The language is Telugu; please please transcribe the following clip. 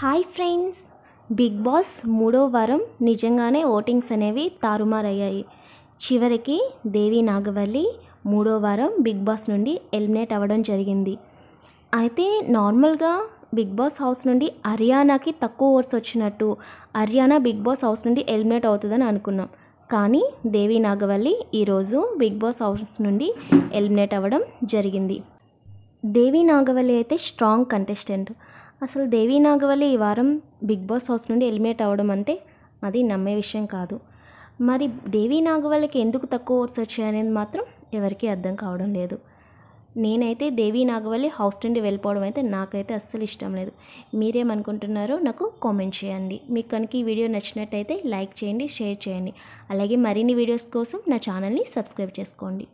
హాయ్ ఫ్రెండ్స్ బిగ్ బాస్ మూడో వారం నిజంగానే ఓటింగ్స్ అనేవి తారుమారయ్యాయి చివరికి దేవి నాగవల్లి మూడో వారం బిగ్ బాస్ నుండి ఎలిమినేట్ అవ్వడం జరిగింది అయితే నార్మల్గా బిగ్ బాస్ హౌస్ నుండి హర్యానాకి తక్కువ ఓట్స్ వచ్చినట్టు హర్యానా బిగ్ బాస్ హౌస్ నుండి ఎలిమినేట్ అవుతుందని అనుకున్నాం కానీ దేవి నాగవల్లి ఈరోజు బిగ్ బాస్ హౌస్ నుండి ఎలిమినేట్ అవ్వడం జరిగింది దేవి నాగవల్లి అయితే స్ట్రాంగ్ కంటెస్టెంట్ అసలు దేవి నాగవల్లి ఈ వారం బిగ్ బాస్ హౌస్ నుండి ఎలిమినేట్ అవ్వడం అంటే అది నమ్మే విషయం కాదు మరి దేవి నాగవల్లికి ఎందుకు తక్కువ ఓట్స్ వచ్చాయనేది మాత్రం ఎవరికీ అర్థం కావడం లేదు నేనైతే దేవి నాగవల్లి హౌస్ నుండి వెళ్ళిపోవడం అయితే నాకైతే అస్సలు ఇష్టం లేదు మీరేమనుకుంటున్నారో నాకు కామెంట్ చేయండి మీకు కనుక ఈ వీడియో నచ్చినట్టయితే లైక్ చేయండి షేర్ చేయండి అలాగే మరిన్ని వీడియోస్ కోసం నా ఛానల్ని సబ్స్క్రైబ్ చేసుకోండి